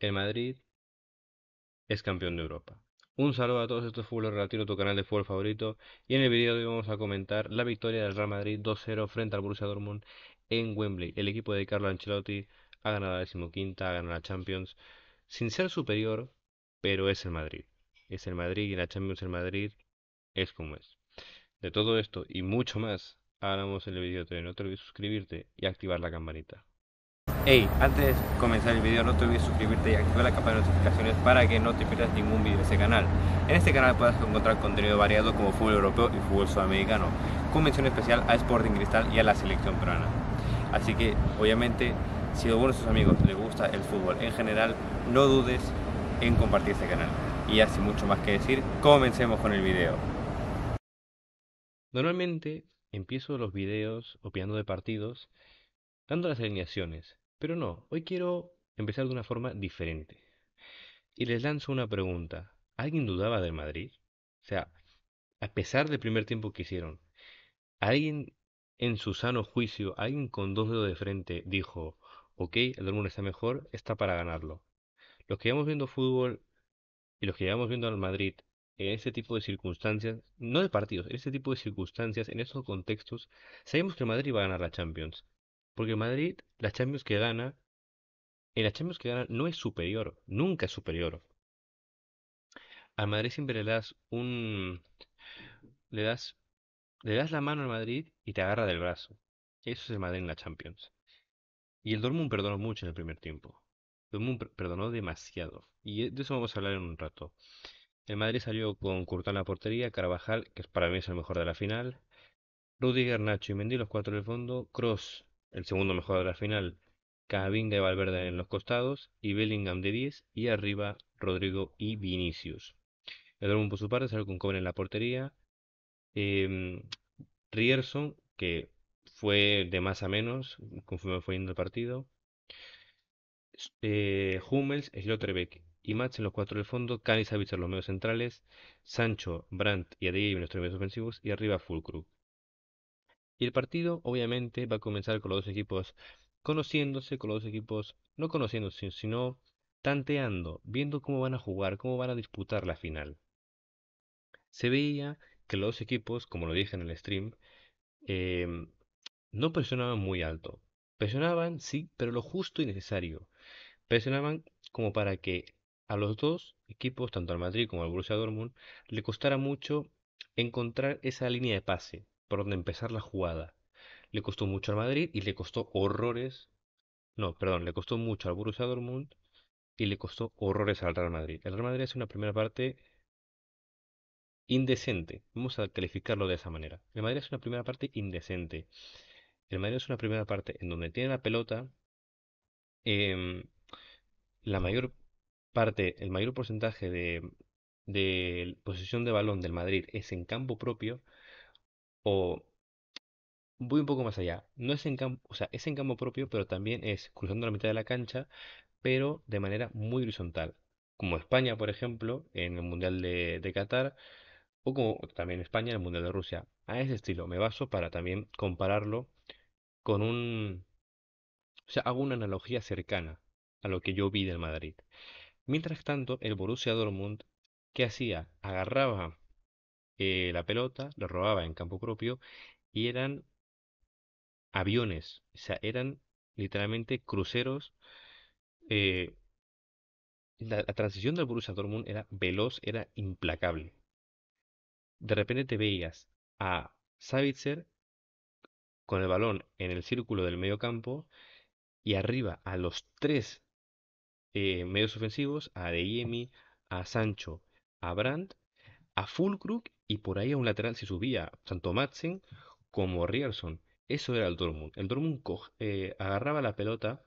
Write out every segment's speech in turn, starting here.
el Madrid es campeón de Europa. Un saludo a todos estos futboleros relativos a tu canal de fútbol favorito y en el vídeo de hoy vamos a comentar la victoria del Real Madrid 2-0 frente al Borussia Dortmund en Wembley. El equipo de Carlo Ancelotti ha ganado la decimoquinta, ha ganado la Champions sin ser superior, pero es el Madrid. Es el Madrid y la Champions el Madrid es como es. De todo esto y mucho más hablamos en el vídeo de hoy. No te olvides suscribirte y activar la campanita. Hey, antes de comenzar el video no te olvides suscribirte y activar la campana de notificaciones para que no te pierdas ningún video de este canal. En este canal puedes encontrar contenido variado como fútbol europeo y fútbol sudamericano, con mención especial a Sporting Cristal y a la selección peruana. Así que, obviamente, si a alguno de sus amigos le gusta el fútbol en general, no dudes en compartir este canal. Y sin mucho más que decir, comencemos con el video. Normalmente empiezo los videos opinando de partidos dando las alineaciones, pero no, hoy quiero empezar de una forma diferente. Y les lanzo una pregunta. ¿Alguien dudaba de Madrid? O sea, a pesar del primer tiempo que hicieron, ¿alguien en su sano juicio, alguien con dos dedos de frente dijo, ok, el Dortmund está mejor, está para ganarlo? Los que llevamos viendo fútbol y los que llevamos viendo al Madrid en este tipo de circunstancias, no de partidos, en este tipo de circunstancias, en estos contextos, sabemos que el Madrid va a ganar la Champions. Porque Madrid, las Champions que gana, en la Champions que gana no es superior, nunca es superior. A Madrid siempre le das un. Le das, le das la mano al Madrid y te agarra del brazo. Eso es el Madrid en la Champions. Y el Dortmund perdonó mucho en el primer tiempo. El Dortmund perdonó demasiado. Y e, de eso vamos a hablar en un rato. El Madrid salió con curtán en la portería, Carvajal, que para mí es el mejor de la final, Rudiger, Nacho y Mendy, los cuatro del fondo, Cross, el segundo mejor de la final, Cabinga y Valverde en los costados y Bellingham de 10 y arriba Rodrigo y Vinicius. El por su parte salió con Cobre en la portería. Eh, Rierson, que fue de más a menos conforme fue yendo el partido. Eh, Hummels, Slotterbeck y Mats en los cuatro del fondo. Kani en los medios centrales. Sancho, Brandt y Adeyemi en los tres medios ofensivos. Y arriba Fulkrug. Y el partido obviamente va a comenzar con los dos equipos conociéndose, con los dos equipos no conociéndose, sino tanteando, viendo cómo van a jugar, cómo van a disputar la final. Se veía que los dos equipos, como lo dije en el stream, em, no presionaban muy alto. Presionaban, sí, pero lo justo y necesario. Presionaban como para que a los dos equipos, tanto al Madrid como al Borussia Dortmund, le costara mucho encontrar esa línea de pase, por donde empezar la jugada. Le costó mucho al Madrid y le costó horrores. No, perdón, le costó mucho al Borussia Dortmund y le costó horrores al Real Madrid. El Real Madrid es una primera parte indecente. Vamos a calificarlo de esa manera. El Madrid es una primera parte indecente. El Madrid es una primera parte en donde tiene la pelota. Em, la mayor parte, el mayor porcentaje de, de posesión de balón del Madrid es en campo propio o voy un poco más allá. No es en campo, o sea, es en campo propio, pero también es cruzando la mitad de la cancha, pero de manera muy horizontal. Como España, por ejemplo, en el Mundial de, de Qatar, o como también España en el Mundial de Rusia. A ese estilo me baso para también compararlo con un... O sea, hago una analogía cercana a lo que yo vi del Madrid. Mientras tanto, el Borussia Dortmund, ¿qué hacía? Agarraba eh, la pelota, lo robaba en campo propio y eran aviones, o sea, eran literalmente cruceros. Eh, la, transición del Borussia Dortmund era veloz, era implacable. De repente te veías a Savitzer con el balón en el círculo del medio campo y arriba a los tres eh, medios ofensivos, a Deyemi, a Sancho, a Brandt, a Fulkrug y por ahí a un lateral se subía tanto Madsen como Rierson. Eso era el Dortmund. El Dortmund eh, agarraba la pelota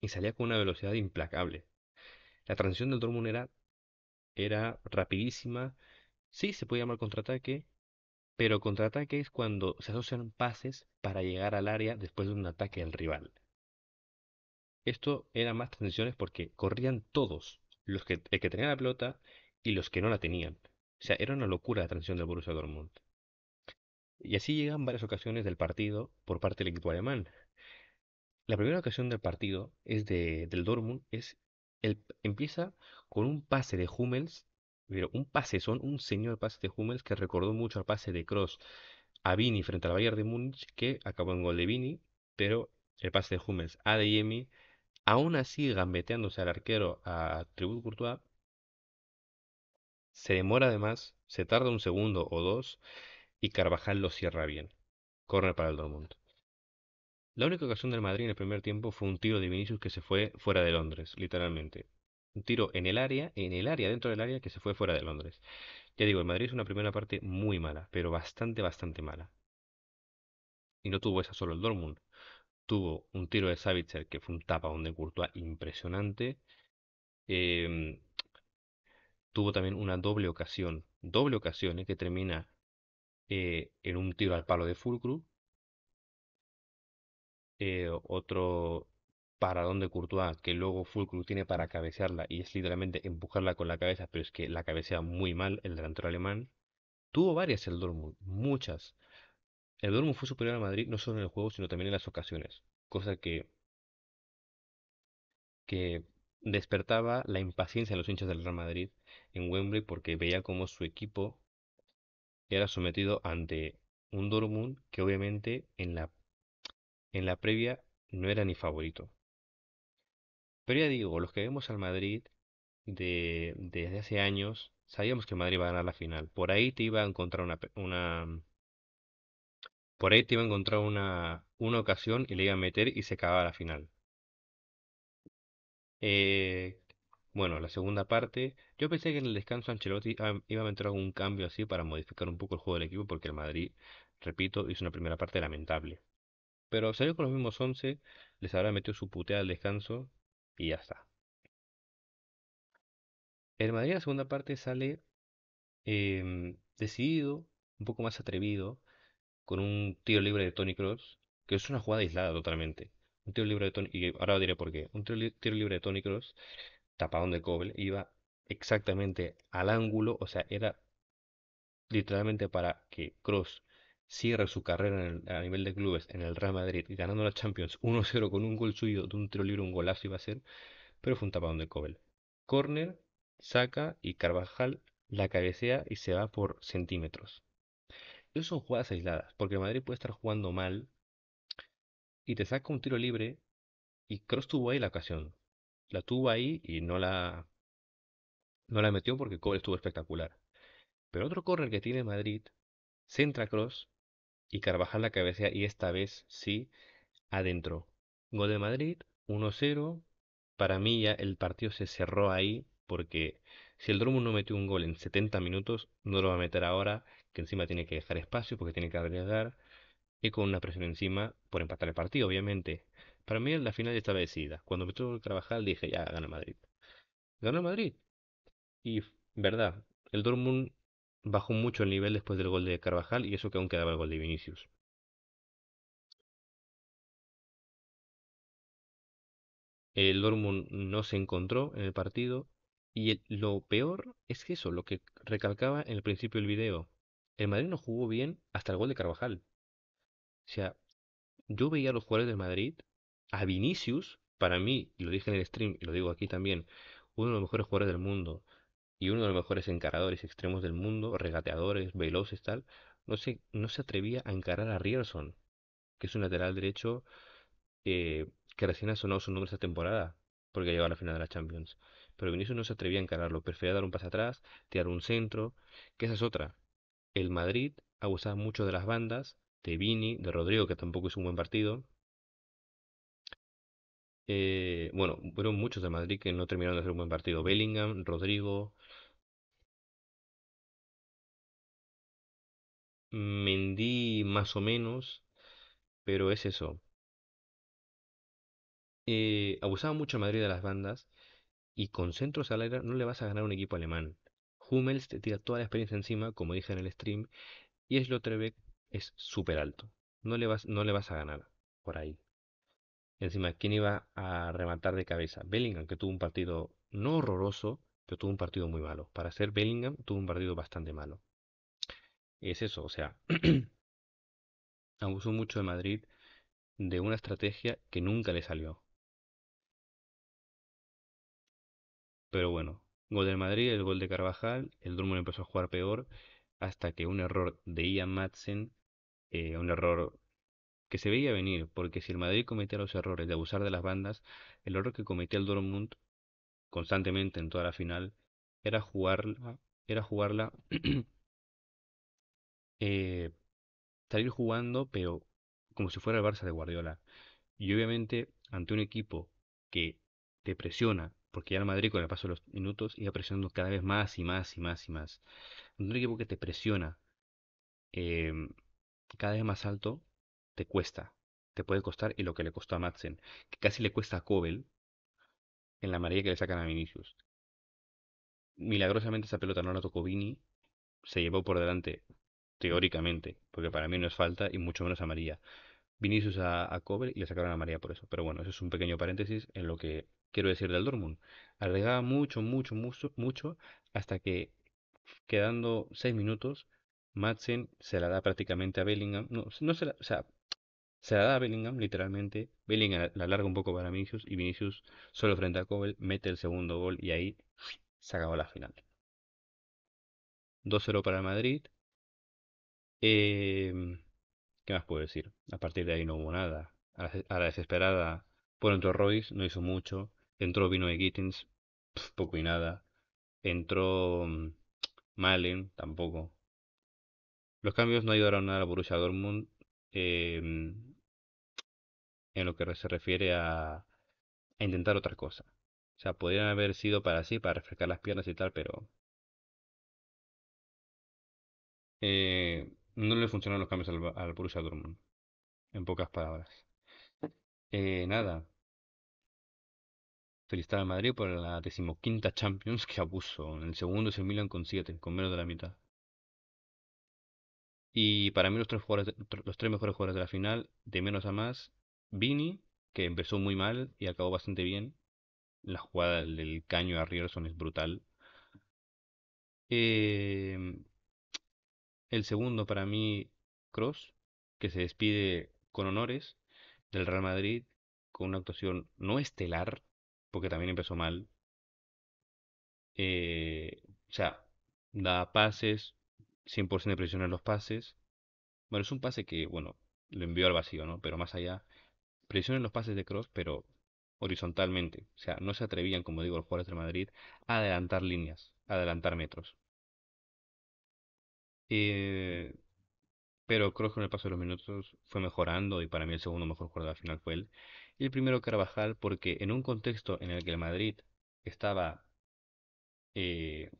y salía con una velocidad implacable. La transición del Dortmund era, rapidísima. Sí, se puede llamar contraataque, pero contraataque es cuando se asocian pases para llegar al área después de un ataque al rival. Esto era más transiciones porque corrían todos, los que, el que tenía la pelota y los que no la tenían. O sea, era una locura la transición del Borussia Dortmund. Y así llegan varias ocasiones del partido por parte del equipo alemán. La primera ocasión del partido es del Dortmund, es el, empieza con un pase de Hummels, pero un pase, son un señor pase de Hummels que recordó mucho al pase de Cross a Vini frente al Bayern de Múnich, que acabó en gol de Vini, pero el pase de Hummels a Yemi, aún así gambeteándose al arquero a Tribut Courtois, se demora además, se tarda un segundo o dos y Carvajal lo cierra bien. corre para el Dortmund. La única ocasión del Madrid en el primer tiempo fue un tiro de Vinicius que se fue fuera de Londres, literalmente. Un tiro en el área, en el área, dentro del área, que se fue fuera de Londres. Ya digo, el Madrid es una primera parte muy mala, pero bastante, bastante mala. Y no tuvo esa solo el Dortmund. Tuvo un tiro de Savitzer que fue un tapa de Courtois impresionante. Em, tuvo también una doble ocasión, doble ocasión ¿eh? que termina eh, en un tiro al palo de Fulcru, eh, otro paradón de Courtois que luego Fulcru tiene para cabecearla y es literalmente empujarla con la cabeza, pero es que la cabecea muy mal el delantero alemán. Tuvo varias el Dortmund, muchas. El Dortmund fue superior a Madrid no solo en el juego, sino también en las ocasiones, cosa que que despertaba la impaciencia de los hinchas del Real Madrid en Wembley porque veía cómo su equipo era sometido ante un Dortmund que obviamente en la, en la previa no era ni favorito. Pero ya digo, los que vemos al Madrid desde hace años, sabíamos que Madrid iba a ganar la final. Por ahí te iba a encontrar una, una por ahí te iba a encontrar una, una ocasión y le iba a meter y se acababa la final. Eh, bueno, la segunda parte. Yo pensé que en el descanso Ancelotti iba a meter algún cambio así para modificar un poco el juego del equipo, porque el Madrid, repito, hizo una primera parte lamentable. Pero salió con los mismos 11, les habrá metido su puteada al descanso y ya está. El Madrid en la segunda parte sale em, decidido, un poco más atrevido, con un tiro libre de Tony Cross, que es una jugada aislada totalmente. Un tiro libre de Tony, y ahora diré por qué. Un tiro, libre de Tony Cross, tapadón de cobel, e iba exactamente al ángulo, o sea, era literalmente para que Cross cierre su carrera a nivel de clubes en el Real Madrid ganando la Champions 1-0 con un gol suyo de un tiro libre, un golazo iba a ser, pero fue un tapadón de Cobel. Corner, saca y Carvajal la cabecea y se va por centímetros. esos son jugadas aisladas, porque Madrid puede estar jugando mal y te saca un tiro libre y Cross tuvo ahí la ocasión. La tuvo ahí y no la, no la metió porque Cole estuvo espectacular. Pero otro correr que tiene Madrid, centra Cross y Carvajal la cabeza y esta vez sí adentro. Gol de Madrid, 1-0. Para mí ya el partido se cerró ahí porque si el Drummond no metió un gol en 70 minutos, no lo va a meter ahora, que encima tiene que dejar espacio porque tiene que agregar y con una presión encima por empatar el partido, obviamente. Para mí la final ya estaba decidida. Cuando me tuve el Carvajal dije, ya, gana Madrid. ¡Gana Madrid. Y, verdad, el Dortmund bajó mucho el nivel después del gol de Carvajal y eso que aún quedaba el gol de Vinicius. El Dortmund no se encontró en el partido y lo peor es que eso, lo que recalcaba en el principio del video. El Madrid no jugó bien hasta el gol de Carvajal. O sea, yo veía a los jugadores del Madrid, a Vinicius, para mí, y lo dije en el stream y lo digo aquí también, uno de los mejores jugadores del mundo y uno de los mejores encaradores extremos del mundo, regateadores, veloces, tal, no se, no se atrevía a encarar a Rierson, que es un lateral derecho eh, que recién ha sonado su nombre esta temporada, porque ha llegado a la final de la Champions. Pero Vinicius no se atrevía a encararlo, prefería dar un paso atrás, tirar un centro, que esa es otra. El Madrid abusaba mucho de las bandas de Vini, de Rodrigo, que tampoco es un buen partido. Eh, bueno, fueron muchos de Madrid que no terminaron de hacer un buen partido. Bellingham, Rodrigo. Mendí más o menos, pero es eso. Eh, abusaba mucho Madrid de las bandas y con centros al no le vas a ganar un equipo alemán. Hummels te tira toda la experiencia encima, como dije en el stream, y es es súper alto. No le, vas, no le vas a ganar por ahí. Encima, ¿quién iba a rematar de cabeza? Bellingham, que tuvo un partido no horroroso, pero tuvo un partido muy malo. Para ser Bellingham, tuvo un partido bastante malo. Es eso, o sea, abusó mucho de Madrid de una estrategia que nunca le salió. Pero bueno, gol del Madrid, el gol de Carvajal, el Dortmund empezó a jugar peor hasta que un error de Ian Madsen eh, un error que se veía venir, porque si el Madrid cometía los errores de abusar de las bandas, el error que cometía el Dortmund constantemente en toda la final era jugarla, era jugarla, eh, salir jugando, pero como si fuera el Barça de Guardiola. Y obviamente, ante un equipo que te presiona, porque ya el Madrid con el paso de los minutos iba presionando cada vez más y más y más y más. Ante un equipo que te presiona, eh, cada vez más alto te cuesta, te puede costar y lo que le costó a Madsen, que casi le cuesta a Kobel en la María que le sacan a Vinicius. Milagrosamente esa pelota no la tocó Vini, se llevó por delante teóricamente, porque para mí no es falta y mucho menos a María. Vinicius a, a y le sacaron a María por eso. Pero bueno, eso es un pequeño paréntesis en lo que quiero decir del Dortmund. Arriesgaba mucho, mucho, mucho, mucho hasta que quedando seis minutos Madsen se la da prácticamente a Bellingham. No, se la, o sea, se la da a Bellingham literalmente. Bellingham la larga un poco para Vinicius y Vinicius solo frente a Cobel mete el segundo gol y ahí se acabó la final. 2-0 para Madrid. Em, ¿Qué más puedo decir? A partir de ahí no hubo nada. A la, desesperada, bueno, entró Royce, no hizo mucho. Entró Vino de Gittins, poco y nada. Entró mm, Malen, tampoco. Los cambios no ayudaron a la Borussia Dortmund en lo que se refiere a, intentar otra cosa. O sea, podrían haber sido para sí, para refrescar las piernas y tal, pero eh, no le funcionaron los cambios al, al Borussia Dortmund. En pocas palabras. Eh, nada. Felicitar a Madrid por la decimoquinta Champions. que abuso. En el segundo se Milan con siete, con menos de la mitad. Y para mí los tres, los tres mejores jugadores de la final, de menos a más, Vini, que empezó muy mal y acabó bastante bien. La jugada del caño a Rierson es brutal. Em, el segundo para mí, Cross, que se despide con honores del Real Madrid con una actuación no estelar, porque también empezó mal. Eh, o sea, da pases, 100% de presión en los pases. Bueno, es un pase que, bueno, lo envió al vacío, ¿no? Pero más allá, Presión en los pases de Cross, pero horizontalmente. O sea, no se atrevían, como digo, los jugadores de Madrid a adelantar líneas, a adelantar metros. Eh, pero Kroos con el paso de los minutos fue mejorando y para mí el segundo mejor jugador de final fue él. Y el primero Carvajal porque en un contexto en el que el Madrid estaba eh,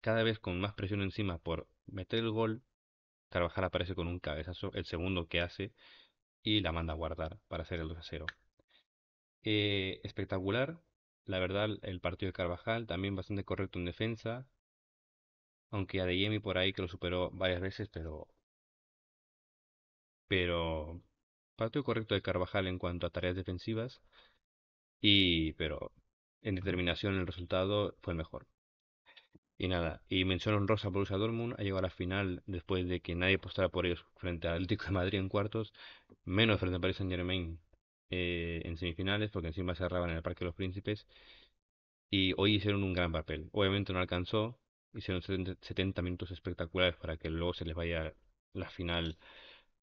cada vez con más presión encima por meter el gol, Carvajal aparece con un cabezazo, el segundo que hace, y la manda a guardar para hacer el 2 a 0. Eh, espectacular, la verdad, el partido de Carvajal, también bastante correcto en defensa, aunque Adeyemi por ahí que lo superó varias veces, pero. Pero. Partido correcto de Carvajal en cuanto a tareas defensivas, y. Pero en determinación el resultado fue mejor. Y nada, y mención Rosa por Borussia Dortmund ha llegado a la final después de que nadie apostara por ellos frente al Atlético de Madrid en cuartos, menos frente al Paris Saint Germain eh, en semifinales, porque encima cerraban en el Parque de los Príncipes. Y hoy hicieron un gran papel. Obviamente no alcanzó, hicieron 70 minutos espectaculares para que luego se les vaya la final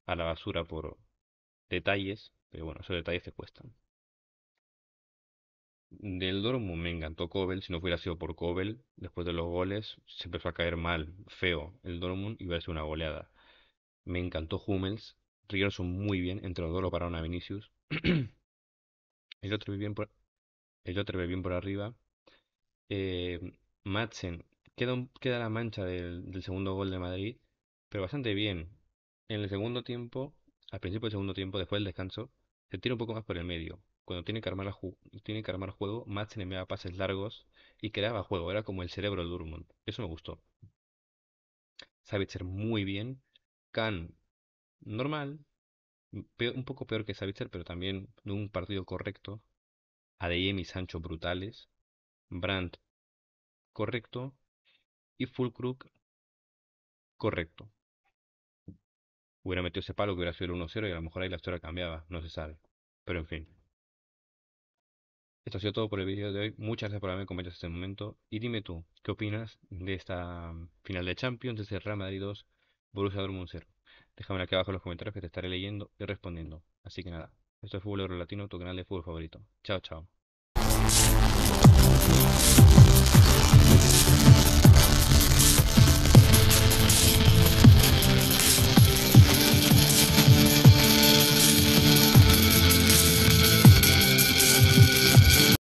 a la basura por detalles, pero bueno, esos detalles te cuestan del Dortmund me encantó Kobel, si no hubiera sido por Kobel, después de los goles se empezó a caer mal, feo el Dortmund y a ser una goleada. Me encantó Hummels, son muy bien, entre los dos lo pararon a Vinicius. el otro bien el otro bien por arriba. Eh, Madsen, queda, la mancha del, del segundo gol de Madrid, pero bastante bien. En el segundo tiempo, al principio del segundo tiempo, después del descanso, se tira un poco más por el medio cuando tiene que armar, tiene que armar juego, Mats enviaba pases largos y creaba juego, era como el cerebro de Durmont. Eso me gustó. Savitzer muy bien, Khan normal, un poco peor que Savitzer, pero también de un partido correcto. Adeyemi y Sancho brutales, Brandt correcto y Fulcrook correcto. Hubiera metido ese palo que hubiera sido el 1-0 y a lo mejor ahí la historia cambiaba, no se sabe. Pero en fin. Esto ha sido todo por el vídeo de hoy. Muchas gracias por haberme comentado hasta este momento. Y dime tú, ¿qué opinas de esta mm, final de Champions de este Real Madrid 2, Borussia Dortmund 0? Déjame aquí abajo en los comentarios que te estaré leyendo y respondiendo. Así que nada, esto es Fútbol Euro Latino, tu canal de fútbol favorito. Chao, chao.